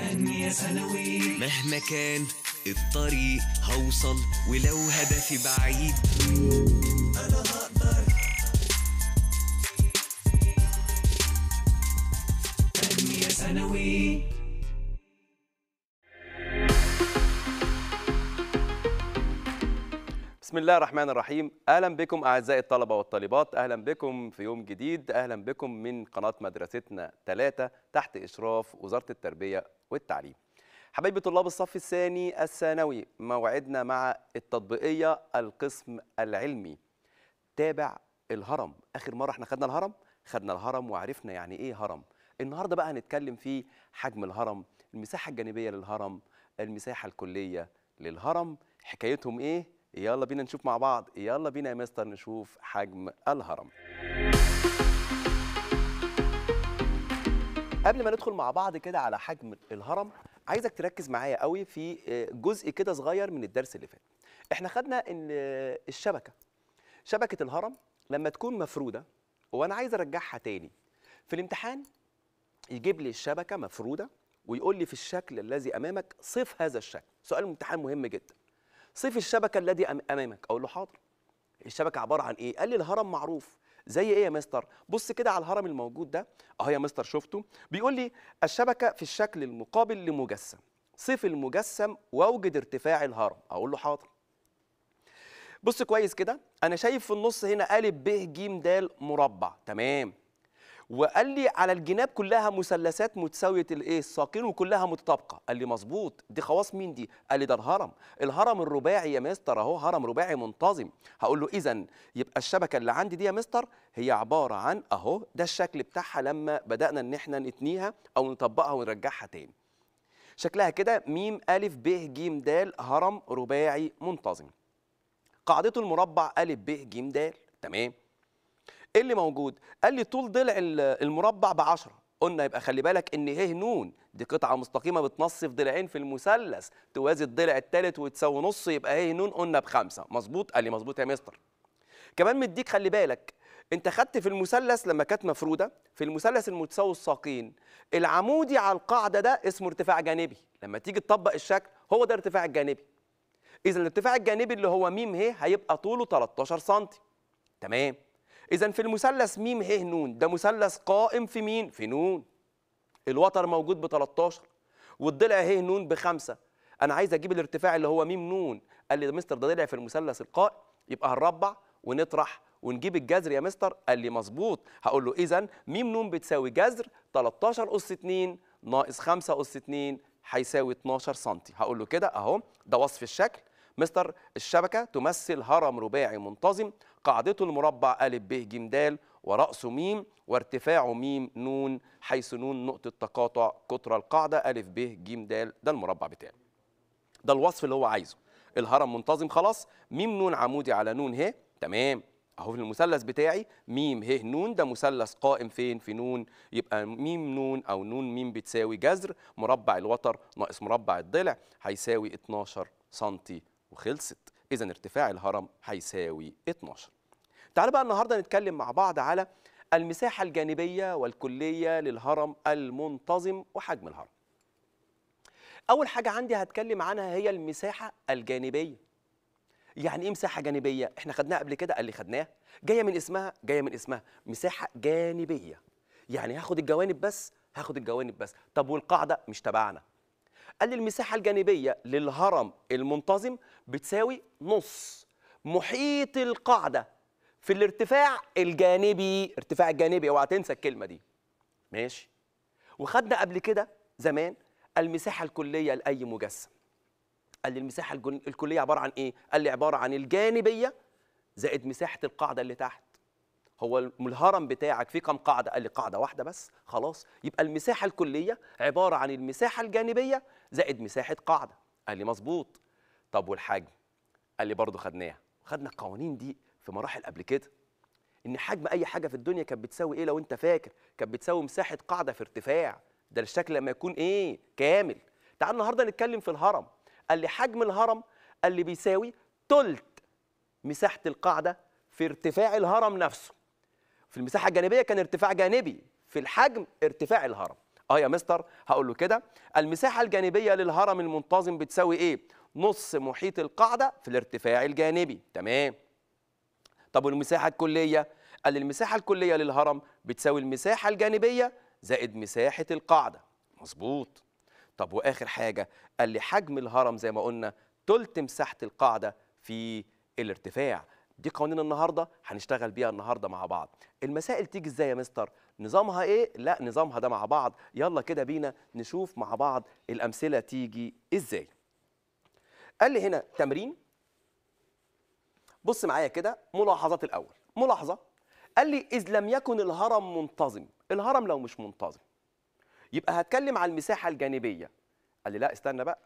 تانية ثانوي مهما كان الطريق هوصل ولو هدفي بعيد بسم الله الرحمن الرحيم اهلا بكم اعزائي الطلبه والطالبات اهلا بكم في يوم جديد اهلا بكم من قناه مدرستنا ثلاثة تحت اشراف وزاره التربيه والتعليم حبايبي طلاب الصف الثاني الثانوي موعدنا مع التطبيقيه القسم العلمي تابع الهرم اخر مره احنا خدنا الهرم خدنا الهرم وعرفنا يعني ايه هرم النهارده بقى هنتكلم في حجم الهرم المساحه الجانبيه للهرم المساحه الكليه للهرم حكايتهم ايه يلا بينا نشوف مع بعض يلا بينا يا مستر نشوف حجم الهرم قبل ما ندخل مع بعض كده على حجم الهرم عايزك تركز معايا قوي في آه، جزء كده صغير من الدرس اللي فات احنا خدنا ان آه، الشبكه شبكه الهرم لما تكون مفروده وانا عايز ارجعها تاني في الامتحان يجيب لي الشبكه مفروده ويقول لي في الشكل الذي امامك صف هذا الشكل سؤال امتحان مهم جدا صف الشبكه الذي امامك اقول له حاضر الشبكه عباره عن ايه قال لي الهرم معروف زي ايه يا مستر بص كده على الهرم الموجود ده اهو يا مستر شفته بيقول لي الشبكه في الشكل المقابل لمجسم صف المجسم واوجد ارتفاع الهرم اقول له حاضر بص كويس كده انا شايف في النص هنا ا ب ج د مربع تمام وقال لي على الجناب كلها مثلثات متساويه الايه الساقين وكلها متطابقه قال لي مظبوط دي خواص مين دي قال لي ده الهرم الهرم الرباعي يا مستر اهو هرم رباعي منتظم هقول له اذا يبقى الشبكه اللي عندي دي يا مستر هي عباره عن اهو ده الشكل بتاعها لما بدانا ان احنا نتنيها او نطبقها ونرجعها تاني شكلها كده ميم ألف ب ج د هرم رباعي منتظم قاعدته المربع أ ب ج د تمام ايه اللي موجود قال لي طول ضلع المربع ب 10 قلنا يبقى خلي بالك ان ه ن دي قطعه مستقيمه بتنص في ضلعين في المثلث توازي الضلع الثالث وتساوي نص يبقى ه ن قلنا بخمسه مظبوط قال لي مظبوط يا مستر كمان مديك خلي بالك انت خدت في المثلث لما كانت مفروده في المثلث المتساوي الساقين العمودي على القاعده ده اسمه ارتفاع جانبي لما تيجي تطبق الشكل هو ده ارتفاع الجانبي اذا الارتفاع الجانبي اللي هو م ه هيبقى طوله 13 سم تمام إذا في المثلث ميم ه نون ده مثلث قائم في مين؟ في نون الوتر موجود ب 13 والضلع ه نون بخمسة أنا عايز أجيب الارتفاع اللي هو ميم نون قال لي مستر ده ضلع في المثلث القائم يبقى هنربع ونطرح ونجيب الجذر يا مستر قال لي مظبوط هقول له إذا م ن بتساوي جذر 13 أس 2 ناقص 5 أس 2 هيساوي 12 سم هقول له كده أهو ده وصف الشكل مستر الشبكة تمثل هرم رباعي منتظم قاعدته المربع أ ب ج د ورأسه م وارتفاعه م ن حيث ن نقطة تقاطع قطر القاعدة أ ب ج د ده المربع بتاعه ده الوصف اللي هو عايزه الهرم منتظم خلاص م ن عمودي على ن ه تمام اهو المثلث بتاعي م ه ن ده مثلث قائم فين في ن يبقى م ن او ن م بتساوي جذر مربع الوتر ناقص مربع الضلع هيساوي 12 سم وخلصت إذا ارتفاع الهرم هيساوي 12 تعالوا بقى النهاردة نتكلم مع بعض على المساحة الجانبية والكلية للهرم المنتظم وحجم الهرم أول حاجة عندي هتكلم عنها هي المساحة الجانبية يعني إيه مساحة جانبية؟ إحنا خدناها قبل كده اللي خدناها جاية من اسمها جاية من اسمها مساحة جانبية يعني هاخد الجوانب بس هاخد الجوانب بس طب والقاعدة مش تبعنا قال لي المساحة الجانبية للهرم المنتظم بتساوي نص محيط القاعدة في الارتفاع الجانبي ارتفاع الجانبي اوعى تنسى الكلمة دي ماشي وخدنا قبل كده زمان المساحة الكلية لأي مجسم قال لي المساحة الكلية عبارة عن إيه؟ قال لي عبارة عن الجانبية زائد مساحة القاعدة اللي تحت هو الهرم بتاعك فيه كم قاعدة؟ قال لي قاعدة واحدة بس خلاص يبقى المساحة الكلية عبارة عن المساحة الجانبية زائد مساحه قاعده قال لي مظبوط طب والحجم قال لي برضه خدناها خدنا القوانين دي في مراحل قبل كده ان حجم اي حاجه في الدنيا كانت بتساوي ايه لو انت فاكر كانت بتساوي مساحه قاعده في ارتفاع ده الشكل لما يكون ايه كامل تعال النهارده نتكلم في الهرم قال لي حجم الهرم قال لي بيساوي ثلث مساحه القاعده في ارتفاع الهرم نفسه في المساحه الجانبيه كان ارتفاع جانبي في الحجم ارتفاع الهرم اه يا مستر هقول له كده المساحه الجانبيه للهرم المنتظم بتساوي ايه نص محيط القاعده في الارتفاع الجانبي تمام طب والمساحه الكليه قال المساحه الكليه للهرم بتساوي المساحه الجانبيه زائد مساحه القاعده مظبوط طب واخر حاجه قال لي حجم الهرم زي ما قلنا تلت مساحه القاعده في الارتفاع دي قوانين النهارده هنشتغل بيها النهارده مع بعض المسائل تيجي ازاي يا مستر نظامها ايه لا نظامها ده مع بعض يلا كده بينا نشوف مع بعض الامثله تيجي ازاي قال لي هنا تمرين بص معايا كده ملاحظات الاول ملاحظه قال لي اذ لم يكن الهرم منتظم الهرم لو مش منتظم يبقى هتكلم على المساحه الجانبيه قال لي لا استنى بقى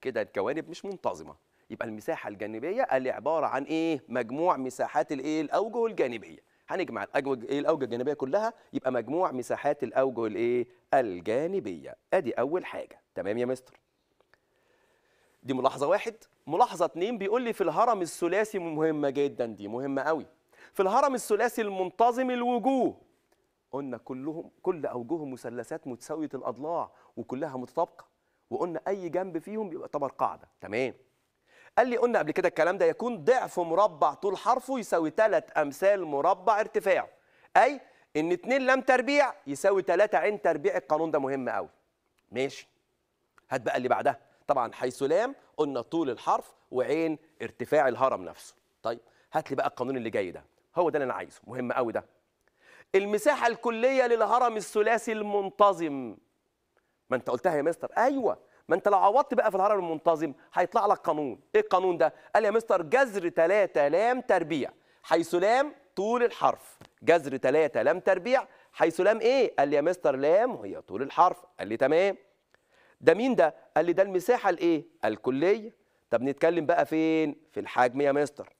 كده الجوانب مش منتظمه يبقى المساحه الجانبيه قال لي عباره عن ايه مجموع مساحات الايه الاوجه الجانبيه هنجمع الاوجه ايه الاوجه الجانبيه كلها يبقى مجموع مساحات الاوجه الايه الجانبيه ادي اول حاجه تمام يا مستر دي ملاحظه واحد ملاحظه اتنين بيقول لي في الهرم الثلاثي مهمه جدا دي مهمه قوي في الهرم الثلاثي المنتظم الوجوه قلنا كلهم كل اوجههم مثلثات متساويه الاضلاع وكلها متطابقه وقلنا اي جنب فيهم بيبقى يعتبر قاعده تمام قال لي قلنا قبل كده الكلام ده يكون ضعف مربع طول حرفه يساوي 3 امثال مربع ارتفاعه اي ان 2 لام تربيع يساوي 3 عين تربيع القانون ده مهم قوي ماشي هات بقى اللي بعدها طبعا حيث لام قلنا طول الحرف وعين ارتفاع الهرم نفسه طيب هات لي بقى القانون اللي جاي ده هو ده اللي انا عايزه مهم قوي ده المساحه الكليه للهرم الثلاثي المنتظم ما انت قلتها يا مستر ايوه ما انت لو عوضت بقى في الهرم المنتظم هيطلع لك قانون ايه القانون ده قال يا مستر جذر 3 لام تربيع حيث لام طول الحرف جذر 3 لام تربيع حيث لام ايه قال لي يا مستر لام وهي طول الحرف قال لي تمام ده مين ده قال لي ده المساحه الايه الكليه طب نتكلم بقى فين في الحجم يا مستر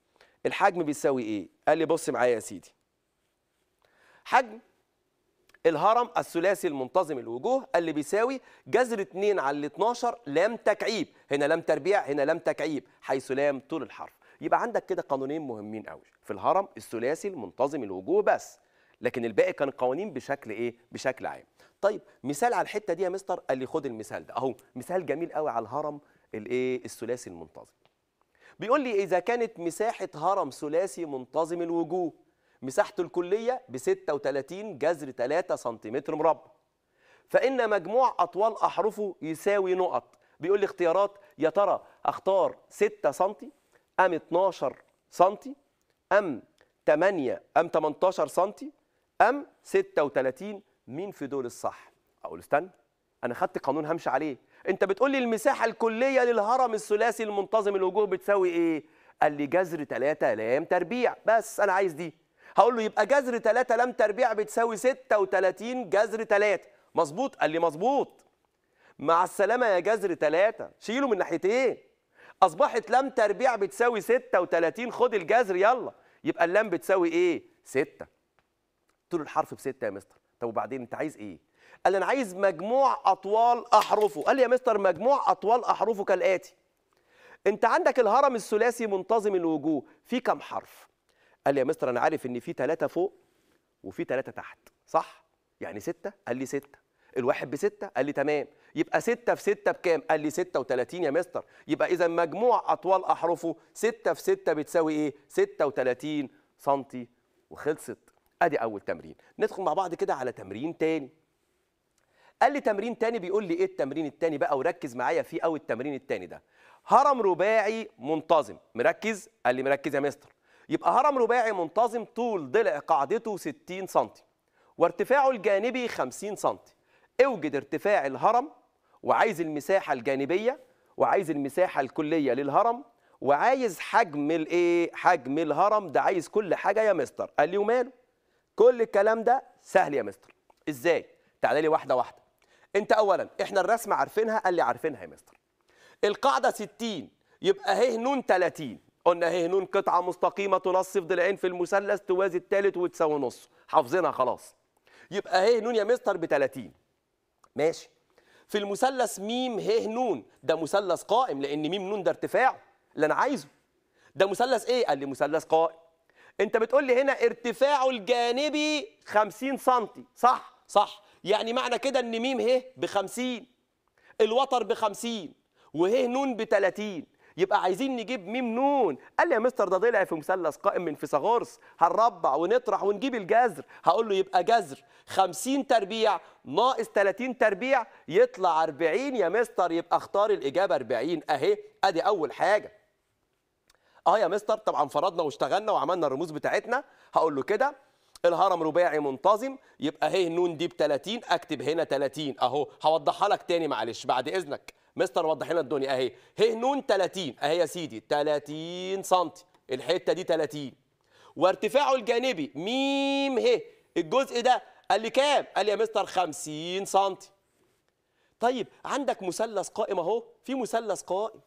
الحجم بيساوي ايه قال لي بص معايا يا سيدي حجم الهرم الثلاثي المنتظم الوجوه اللي بيساوي جذر 2 على 12 لام تكعيب هنا لام تربيع هنا لام تكعيب حيث لام طول الحرف يبقى عندك كده قانونين مهمين قوي في الهرم الثلاثي المنتظم الوجوه بس لكن الباقي كان قوانين بشكل ايه بشكل عام طيب مثال على الحته دي يا مستر قال لي خد المثال ده اهو مثال جميل قوي على الهرم الايه الثلاثي المنتظم بيقول لي اذا كانت مساحه هرم ثلاثي منتظم الوجوه مساحته الكلية ب 36 جذر 3 سنتيمتر مربع فإن مجموع أطوال أحرفه يساوي نقط بيقول لي اختيارات يا ترى أختار 6 سنتي أم 12 سنتي أم 8 أم 18 سنتي أم 36 مين في دول الصح أقول استنى أنا خدت قانون همشي عليه أنت بتقول لي المساحة الكلية للهرم الثلاثي المنتظم الوجوه بتساوي إيه قال لي جذر 3 لام تربيع بس أنا عايز دي هقول له يبقى جذر 3 لام تربيع بتساوي 36 جذر 3 مظبوط قال لي مظبوط مع السلامه يا جذر 3 شيله من ناحيتين اصبحت لام تربيع بتساوي 36 خد الجذر يلا يبقى اللام بتساوي ايه 6 قلت له الحرف بستة يا مستر طب وبعدين انت عايز ايه قال انا عايز مجموع اطوال احرفه قال لي يا مستر مجموع اطوال احرفه كالاتي انت عندك الهرم الثلاثي منتظم الوجوه فيه كم حرف قال لي يا مستر انا عارف ان في ثلاثه فوق وفي ثلاثه تحت صح يعني سته قال لي سته الواحد بستة قال لي تمام يبقى ستة في ستة بكام قال لي ستة وتلاتين يا مستر يبقى إذا مجموع أطوال أحرفه ستة في ستة بتساوي إيه ستة وتلاتين سنتي وخلصت أدي أول تمرين ندخل مع بعض كده على تمرين تاني قال لي تمرين تاني بيقول لي إيه التمرين التاني بقى وركز معايا فيه أو التمرين التاني ده هرم رباعي منتظم مركز قال لي مركز يا مستر يبقى هرم رباعي منتظم طول ضلع قاعدته 60 سم وارتفاعه الجانبي 50 سم اوجد ارتفاع الهرم وعايز المساحه الجانبيه وعايز المساحه الكليه للهرم وعايز حجم الايه حجم الهرم ده عايز كل حاجه يا مستر قال لي وماله كل الكلام ده سهل يا مستر ازاي تعالى لي واحده واحده انت اولا احنا الرسمه عارفينها قال لي عارفينها يا مستر القاعده 60 يبقى هي نون 30 قلنا نون قطعة مستقيمة تنصف ضلعين في المثلث توازي الثالث وتساوي نص حافظينها خلاص يبقى نون يا مستر ب 30 ماشي في المثلث ميم ه نون ده مثلث قائم لان ميم نون ده ارتفاع اللي انا عايزه ده مثلث ايه قال لي مثلث قائم انت بتقول لي هنا ارتفاعه الجانبي 50 سم صح صح يعني معنى كده ان ميم ه ب 50 الوتر ب 50 وه نون ب 30 يبقى عايزين نجيب ميم نون قال لي يا مستر ده ضلع في مثلث قائم من فيثاغورس هنربع ونطرح ونجيب الجذر هقول له يبقى جذر 50 تربيع ناقص 30 تربيع يطلع 40 يا مستر يبقى اختار الاجابه 40 اهي ادي اول حاجه اه يا مستر طبعا فرضنا واشتغلنا وعملنا الرموز بتاعتنا هقول له كده الهرم رباعي منتظم يبقى هي النون دي ب 30 اكتب هنا 30 اهو هوضحها لك تاني معلش بعد اذنك مستر وضح لنا الدنيا اهي ه ن 30 اهي يا سيدي 30 سم الحته دي 30 وارتفاعه الجانبي م ه الجزء ده قال لي كام؟ قال لي يا مستر 50 سم طيب عندك مثلث قائم اهو في مثلث قائم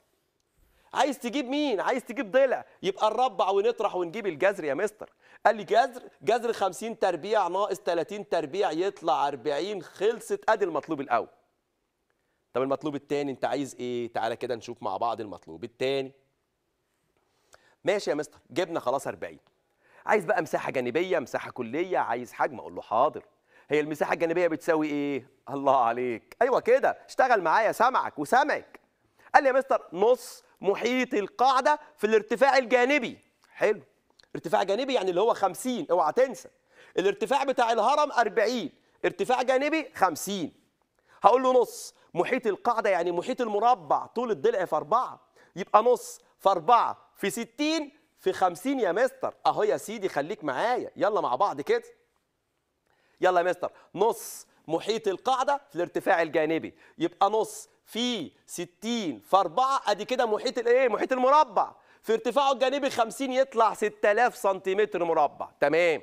عايز تجيب مين عايز تجيب ضلع يبقى نربع ونطرح ونجيب الجذر يا مستر قال لي جذر جذر 50 تربيع ناقص 30 تربيع يطلع 40 خلصت ادي المطلوب الاول طب المطلوب التاني انت عايز ايه تعالى كده نشوف مع بعض المطلوب التاني ماشي يا مستر جبنا خلاص 40 عايز بقى مساحه جانبيه مساحه كليه عايز حجم اقول له حاضر هي المساحه الجانبيه بتساوي ايه الله عليك ايوه كده اشتغل معايا سامعك وسامعك قال لي يا مستر نص محيط القاعده في الارتفاع الجانبي حلو ارتفاع جانبي يعني اللي هو 50 اوعى تنسى الارتفاع بتاع الهرم 40 ارتفاع جانبي 50 هقول له نص محيط القاعدة يعني محيط المربع طول الضلع في أربعة يبقى نص في أربعة في 60 في 50 يا مستر أهو يا سيدي خليك معايا يلا مع بعض كده يلا يا مستر نص محيط القاعدة في الارتفاع الجانبي يبقى نص في 60 في أربعة ادي كده محيط الايه محيط المربع في ارتفاعه الجانبي 50 يطلع 6000 سنتيمتر مربع تمام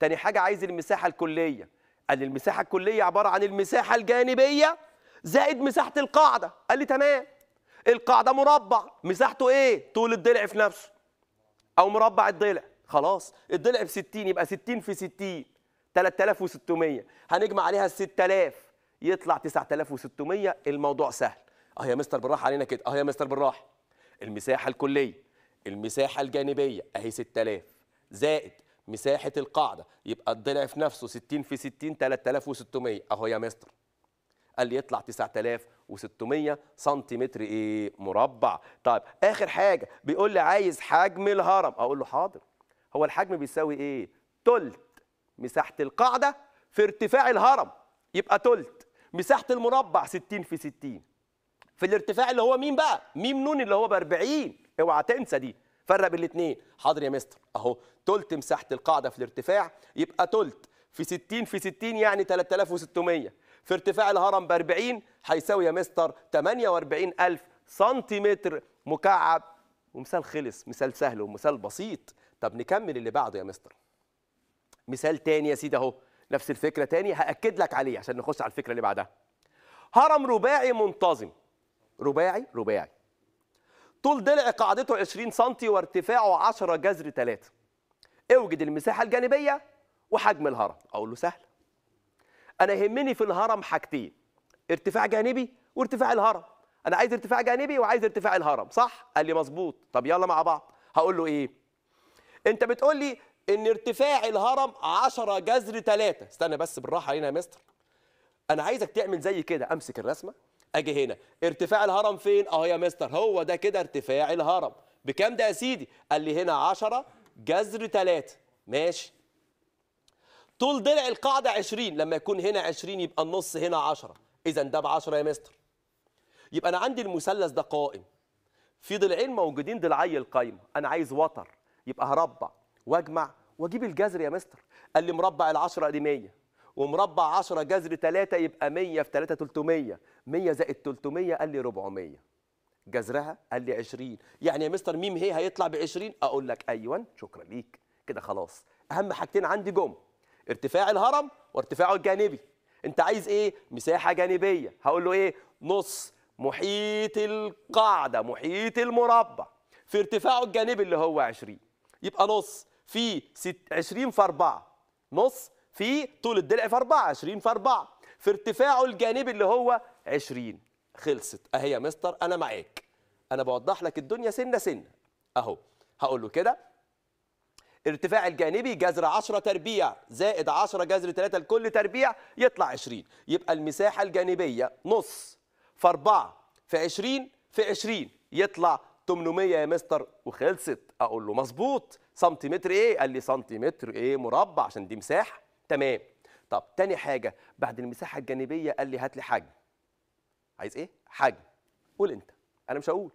تاني حاجة عايز المساحة الكلية قال المساحة الكلية عبارة عن المساحة الجانبية زائد مساحه القاعده قال لي تمام القاعده مربع مساحته ايه طول الضلع في نفسه او مربع الضلع خلاص الضلع في 60 يبقى 60 في 60 3600 هنجمع عليها ال 6000 يطلع 9600 الموضوع سهل اه يا مستر بالراحه علينا كده اه يا مستر بالراحه المساحه الكليه المساحه الجانبيه اهي 6000 زائد مساحه القاعده يبقى الضلع في نفسه 60 في 60 3600 اهو يا مستر قال لي يطلع 9600 سنتيمتر ايه مربع طيب اخر حاجه بيقول لي عايز حجم الهرم اقول له حاضر هو الحجم بيساوي ايه تلت مساحه القاعده في ارتفاع الهرم يبقى تلت مساحه المربع 60 في 60 في الارتفاع اللي هو مين بقى ميم نون اللي هو ب 40 اوعى تنسى دي فرق بين الاثنين حاضر يا مستر اهو تلت مساحه القاعده في الارتفاع يبقى تلت في 60 في 60 يعني 3600 في ارتفاع الهرم ب 40 هيساوي يا مستر 48000 سنتيمتر مكعب ومثال خلص مثال سهل ومثال بسيط طب نكمل اللي بعده يا مستر مثال تاني يا سيدي اهو نفس الفكره تاني هاكد لك عليه عشان نخش على الفكره اللي بعدها هرم رباعي منتظم رباعي رباعي طول ضلع قاعدته 20 سم وارتفاعه 10 جذر 3 اوجد المساحه الجانبيه وحجم الهرم اقول له سهل انا يهمني في الهرم حاجتين ارتفاع جانبي وارتفاع الهرم انا عايز ارتفاع جانبي وعايز ارتفاع الهرم صح قال لي مظبوط طب يلا مع بعض هقول له ايه انت بتقول لي ان ارتفاع الهرم 10 جذر 3 استنى بس بالراحه هنا يا مستر انا عايزك تعمل زي كده امسك الرسمه اجي هنا ارتفاع الهرم فين اهو يا مستر هو ده كده ارتفاع الهرم بكام ده يا سيدي قال لي هنا 10 جذر 3 ماشي طول ضلع القاعده 20 لما يكون هنا 20 يبقى النص هنا 10 اذا ده ب 10 يا مستر يبقى انا عندي المثلث ده قائم في ضلعين موجودين ضلعي القايمه انا عايز وتر يبقى هربع واجمع واجيب الجذر يا مستر قال لي مربع ال10 دي 100 ومربع 10 جذر 3 يبقى 100 في 3 300 100 زائد 300 قال لي 400 جذرها قال لي 20 يعني يا مستر ميم هي هيطلع ب 20 اقول لك ايوه شكرا ليك كده خلاص اهم حاجتين عندي جم ارتفاع الهرم وارتفاعه الجانبي انت عايز ايه مساحه جانبيه هقول له ايه نص محيط القاعده محيط المربع في ارتفاعه الجانبي اللي هو 20 يبقى نص في 20 في 4 نص في طول الضلع في 4 20 في 4 في ارتفاعه الجانبي اللي هو 20 خلصت اهي يا مستر انا معاك انا بوضح لك الدنيا سنه سنه اهو هقول له كده ارتفاع الجانبي جذر 10 تربيع زائد 10 جذر 3 لكل تربيع يطلع 20 يبقى المساحه الجانبيه نص في 4 في 20 في 20 يطلع 800 يا مستر وخلصت اقول له مظبوط سنتيمتر ايه قال لي سنتيمتر ايه مربع عشان دي مساحه تمام طب تاني حاجه بعد المساحه الجانبيه قال لي هات لي حجم عايز ايه حجم قول انت انا مش هقول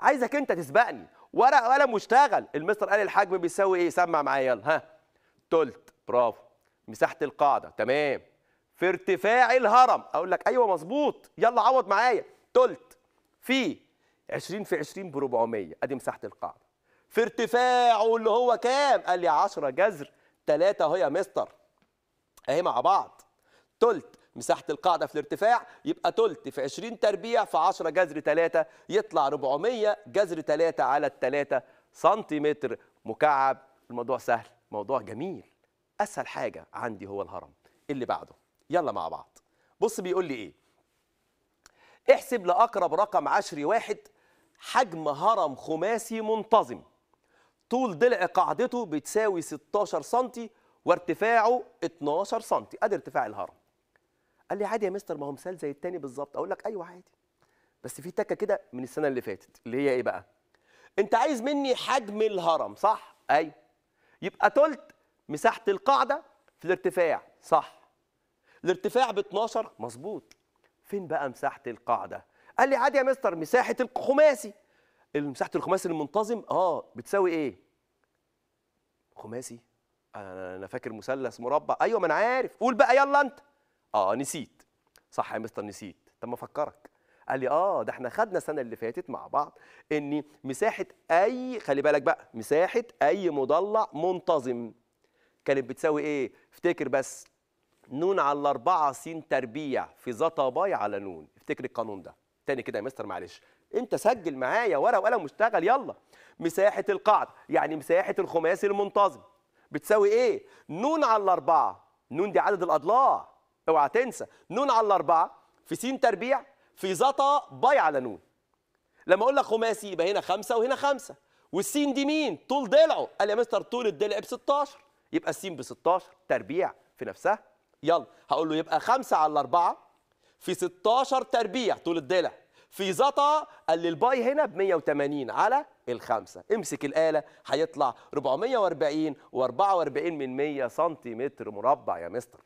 عايزك انت تسبقني ورق وقلم واشتغل المستر قال الحجم بيساوي ايه سمع معايا يلا ها تلت برافو مساحه القاعده تمام في ارتفاع الهرم اقول لك ايوه مظبوط يلا عوض معايا تلت في 20 في 20 ب 400 ادي مساحه القاعده في ارتفاعه اللي هو كام قال لي 10 جذر 3 اهو يا مستر اهي مع بعض تلت مساحه القاعده في الارتفاع يبقى تلت في 20 تربيع في 10 جذر 3 يطلع 400 جذر 3 على ال 3 سنتيمتر مكعب الموضوع سهل موضوع جميل اسهل حاجه عندي هو الهرم اللي بعده يلا مع بعض بص بيقول لي ايه احسب لاقرب رقم عشري واحد حجم هرم خماسي منتظم طول ضلع قاعدته بتساوي 16 سنتي وارتفاعه 12 سنتي ادي ارتفاع الهرم قال لي عادي يا مستر ما هو مثال زي التاني بالظبط اقول لك ايوه عادي بس في تكه كده من السنه اللي فاتت اللي هي ايه بقى انت عايز مني حجم الهرم صح ايوه يبقى تلت مساحه القاعده في الارتفاع صح الارتفاع ب 12 مظبوط فين بقى مساحه القاعده قال لي عادي يا مستر مساحه الخماسي مساحه الخماسي المنتظم اه بتساوي ايه خماسي انا فاكر مثلث مربع ايوه ما انا عارف قول بقى يلا انت اه نسيت صح يا مستر نسيت طب ما افكرك قال لي اه ده احنا خدنا السنه اللي فاتت مع بعض ان مساحه اي خلي بالك بقى مساحه اي مضلع منتظم كانت بتساوي ايه افتكر بس نون على أربعة س تربيع في زتا باي على نون افتكر القانون ده تاني كده يا مستر معلش انت سجل معايا ورقه وقلم واشتغل يلا مساحه القاعده يعني مساحه الخماسي المنتظم بتساوي ايه نون على الأربعة نون دي عدد الاضلاع اوعى تنسى نون على الاربعه في سين تربيع في زطا باي على نون لما اقول لك خماسي يبقى هنا خمسه وهنا خمسه والسين دي مين؟ طول ضلعه قال يا مستر طول الضلع ب 16 يبقى السين ب 16 تربيع في نفسها يلا هقول له يبقى خمسه على الاربعه في 16 تربيع طول الضلع في زطا قال لي الباي هنا ب 180 على الخمسه امسك الاله هيطلع 440 و44 من 100 سنتيمتر مربع يا مستر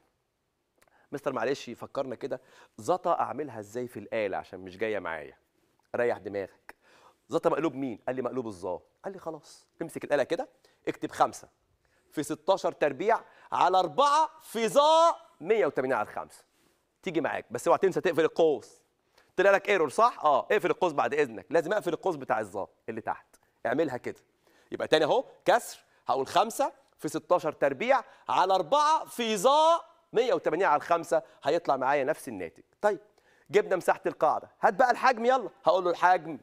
مستر معلش فكرنا كده زطا اعملها ازاي في الاله عشان مش جايه معايا ريح دماغك زطا مقلوب مين قال لي مقلوب الظا قال لي خلاص امسك الاله كده اكتب خمسة في 16 تربيع على 4 في ظا 180 على 5 تيجي معاك بس اوعى تنسى تقفل القوس طلع لك ايرور صح اه اقفل القوس بعد اذنك لازم اقفل القوس بتاع الظا اللي تحت اعملها كده يبقى تاني اهو كسر هقول خمسة في 16 تربيع على 4 في ظا 180 على 5 هيطلع معايا نفس الناتج طيب جبنا مساحه القاعده هات بقى الحجم يلا هقول له الحجم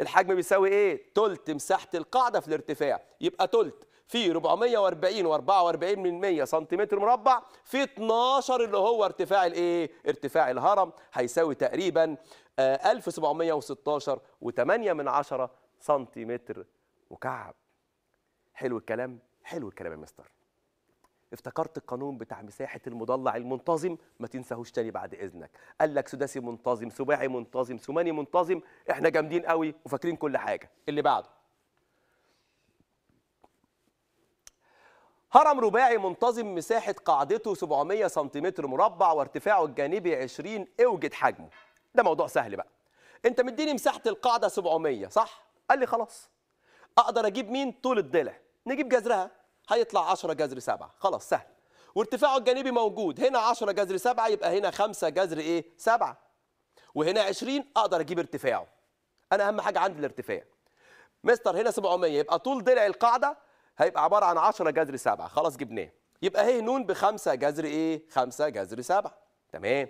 الحجم بيساوي ايه تلت مساحه القاعده في الارتفاع يبقى تلت في 440 و44 من 100 سنتيمتر مربع في 12 اللي هو ارتفاع الايه ارتفاع الهرم هيساوي تقريبا 1716 آه، و8 من 10 سنتيمتر مكعب حلو الكلام حلو الكلام يا مستر افتكرت القانون بتاع مساحه المضلع المنتظم ما تنساهوش تاني بعد اذنك قال لك سداسي منتظم سباعي منتظم ثماني منتظم احنا جامدين قوي وفاكرين كل حاجه اللي بعده هرم رباعي منتظم مساحه قاعدته 700 سنتيمتر مربع وارتفاعه الجانبي 20 اوجد حجمه ده موضوع سهل بقى انت مديني مساحه القاعده 700 صح قال لي خلاص اقدر اجيب مين طول الضلع نجيب جذرها هيطلع 10 جذر 7 خلاص سهل وارتفاعه الجانبي موجود هنا 10 جذر 7 يبقى هنا 5 جذر ايه 7 وهنا 20 اقدر اجيب ارتفاعه انا اهم حاجه عندي الارتفاع مستر هنا 700 يبقى طول ضلع القاعده هيبقى عباره عن 10 جذر 7 خلاص جبناه يبقى ه ن ب 5 جذر ايه 5 جذر 7 تمام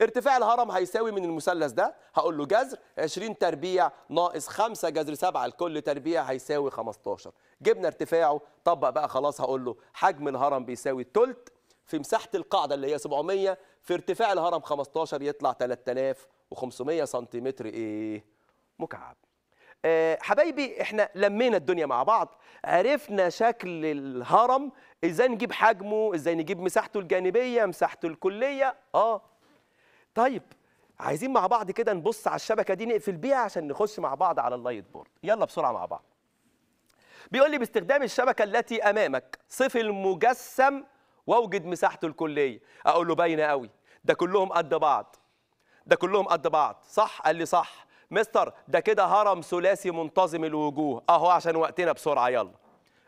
ارتفاع الهرم هيساوي من المثلث ده هقول له جذر 20 تربيع ناقص 5 جذر 7 لكل تربيع هيساوي 15 جبنا ارتفاعه طبق بقى خلاص هقول له حجم الهرم بيساوي ثلث في مساحه القاعده اللي هي 700 في ارتفاع الهرم 15 يطلع 3500 سنتيمتر ايه مكعب آه، حبايبي احنا لمينا الدنيا مع بعض عرفنا شكل الهرم ازاي نجيب حجمه ازاي نجيب مساحته الجانبيه مساحته الكليه اه طيب عايزين مع بعض كده نبص على الشبكه دي نقفل بيها عشان نخش مع بعض على اللايت بورد يلا بسرعه مع بعض بيقول لي باستخدام الشبكه التي امامك صف المجسم واوجد مساحته الكليه اقول له باينه قوي ده كلهم قد بعض ده كلهم قد بعض صح قال لي صح مستر ده كده هرم ثلاثي منتظم الوجوه اهو عشان وقتنا بسرعه يلا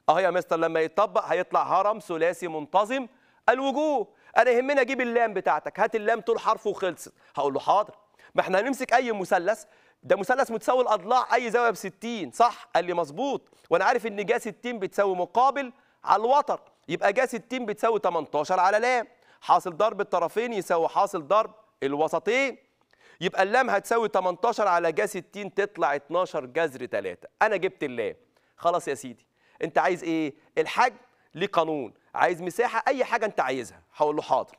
اهو يا مستر لما يتطبق هيطلع هرم ثلاثي منتظم الوجوه انا يهمني اجيب اللام بتاعتك هات اللام طول حرفه وخلصت هقول له حاضر ما احنا هنمسك اي مثلث ده مثلث متساوي الاضلاع اي زاويه ب 60 صح قال لي مظبوط وانا عارف ان جا 60 بتساوي مقابل على الوتر يبقى جا 60 بتساوي 18 على لام حاصل ضرب الطرفين يساوي حاصل ضرب الوسطين يبقى اللام هتساوي 18 على جا 60 تطلع 12 جذر 3 انا جبت اللام خلاص يا سيدي انت عايز ايه الحجم ليه قانون عايز مساحه اي حاجه انت عايزها هقول له حاضر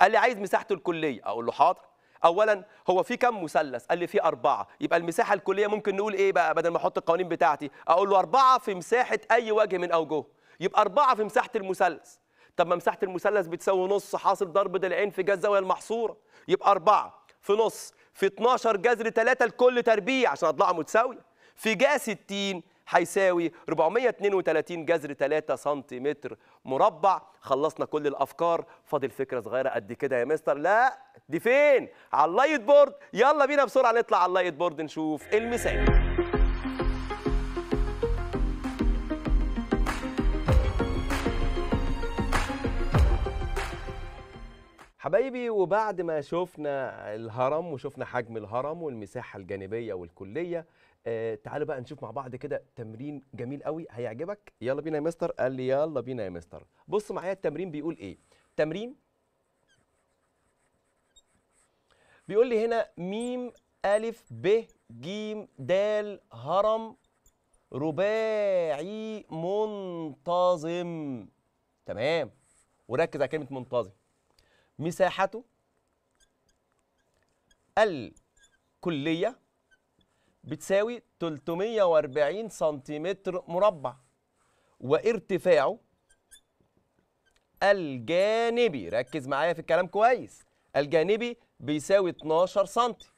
قال لي عايز مساحه الكليه اقول له حاضر اولا هو في كم مثلث قال لي في اربعه يبقى المساحه الكليه ممكن نقول ايه بقى بدل ما احط القوانين بتاعتي اقول له اربعه في مساحه اي وجه من اوجهه يبقى اربعه في مساحه المثلث طب ما مساحه المثلث بتساوي نص حاصل ضرب ضلعين في جذر الزاويه المحصوره يبقى اربعه في نص في 12 جذر 3 لكل تربيع عشان اطلعها متساويه في جا 60 هيساوي 432 جذر 3 سنتيمتر مربع خلصنا كل الافكار فاضل فكره صغيره قد كده يا مستر لا دي فين على اللايت بورد يلا بينا بسرعه نطلع على اللايت بورد نشوف المثال حبايبي وبعد ما شفنا الهرم وشفنا حجم الهرم والمساحة الجانبية والكلية آه تعالوا بقى نشوف مع بعض كده تمرين جميل قوي هيعجبك يلا بينا يا مستر قال لي يلا بينا يا مستر بص معايا التمرين بيقول ايه تمرين بيقول لي هنا ميم ألف ب جيم دال هرم رباعي منتظم تمام وركز على كلمة منتظم مساحته الكلية بتساوي 340 سنتيمتر مربع وارتفاعه الجانبي ركز معايا في الكلام كويس الجانبي بيساوي 12 سنتي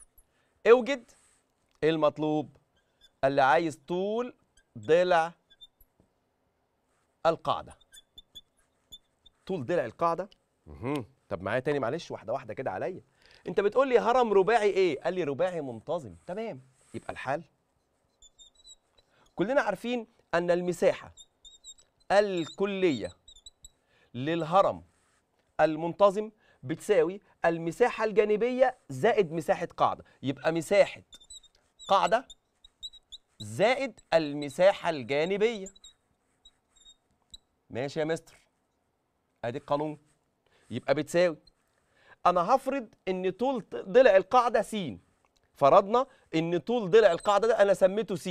اوجد المطلوب اللي عايز طول ضلع القاعدة طول ضلع القاعدة طب معايا تاني معلش واحدة واحدة كده عليا انت بتقول لي هرم رباعي ايه قال لي رباعي منتظم تمام يبقى الحال كلنا عارفين أن المساحة الكلية للهرم المنتظم بتساوي المساحة الجانبية زائد مساحة قاعدة يبقى مساحة قاعدة زائد المساحة الجانبية ماشي يا مستر ادي القانون يبقى بتساوي انا هفرض ان طول ضلع القاعده س فرضنا ان طول ضلع القاعده ده انا سميته س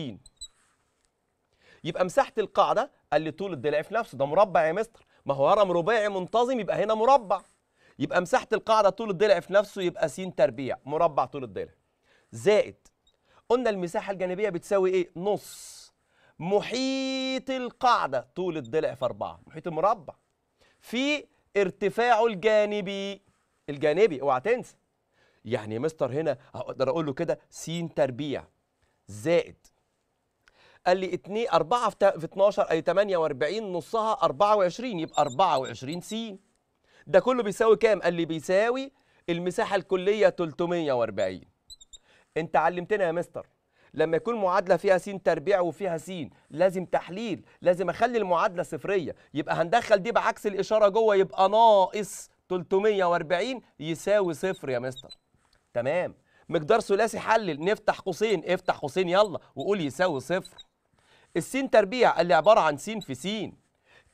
يبقى مساحه القاعده قال لي طول الضلع في نفسه ده مربع يا مستر ما هو هرم رباعي منتظم يبقى هنا مربع يبقى مساحه القاعده طول الضلع في نفسه يبقى س تربيع مربع طول الضلع زائد قلنا المساحه الجانبيه بتساوي ايه نص محيط القاعده طول الضلع في اربعه محيط المربع في ارتفاعه الجانبي الجانبي اوعى تنسى يعني مستر هنا اقدر اقول له كده س تربيع زائد قال لي 2 4 في 12 اي 48 نصها 24 يبقى 24 س ده كله بيساوي كام؟ قال لي بيساوي المساحه الكليه 340 انت علمتنا يا مستر لما يكون معادله فيها س تربيع وفيها س لازم تحليل لازم اخلي المعادله صفريه يبقى هندخل دي بعكس الاشاره جوه يبقى ناقص 340 يساوي صفر يا مستر تمام مقدار ثلاثي حلل نفتح قوسين افتح قوسين يلا وقول يساوي صفر السين تربيع اللي عباره عن سين في سين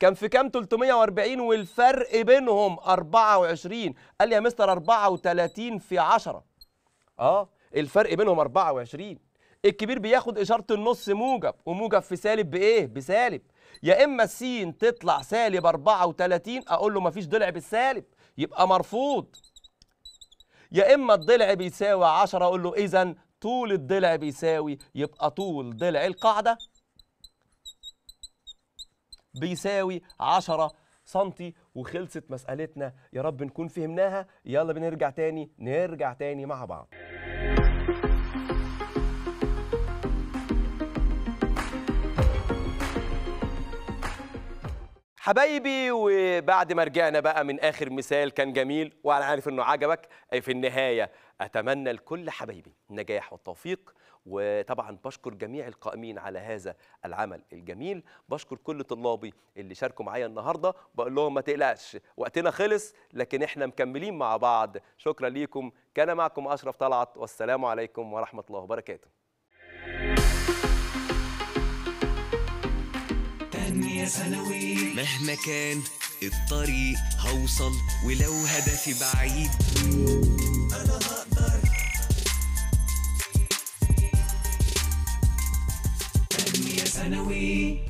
كان في كام 340 والفرق بينهم 24 قال لي يا مستر 34 في 10 اه الفرق بينهم 24 الكبير بياخد اشاره النص موجب وموجب في سالب بايه بسالب يا اما السين تطلع سالب 34 اقول له مفيش ضلع بالسالب يبقى مرفوض يا اما الضلع بيساوي 10 اقول له اذا طول الضلع بيساوي يبقى طول ضلع القاعده بيساوي 10 سنتي وخلصت مسألتنا يا رب نكون فهمناها يلا بنرجع تاني نرجع تاني مع بعض حبايبي وبعد ما رجعنا بقى من اخر مثال كان جميل وانا عارف انه عجبك في النهايه اتمنى لكل حبايبي النجاح والتوفيق وطبعا بشكر جميع القائمين على هذا العمل الجميل بشكر كل طلابي اللي شاركوا معايا النهارده بقول لهم ما تقلقش وقتنا خلص لكن احنا مكملين مع بعض شكرا ليكم كان معكم اشرف طلعت والسلام عليكم ورحمه الله وبركاته ثانوي مهما كان الطريق هوصل ولو هدفي بعيد انا هقدر ثانوي